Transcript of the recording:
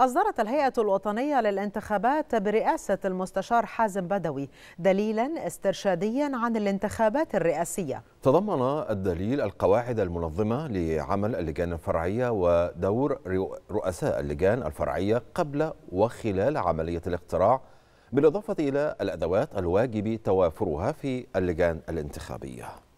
أصدرت الهيئة الوطنية للانتخابات برئاسة المستشار حازم بدوي دليلا استرشاديا عن الانتخابات الرئاسية تضمن الدليل القواعد المنظمة لعمل اللجان الفرعية ودور رؤساء اللجان الفرعية قبل وخلال عملية الاقتراع بالإضافة إلى الأدوات الواجب توافرها في اللجان الانتخابية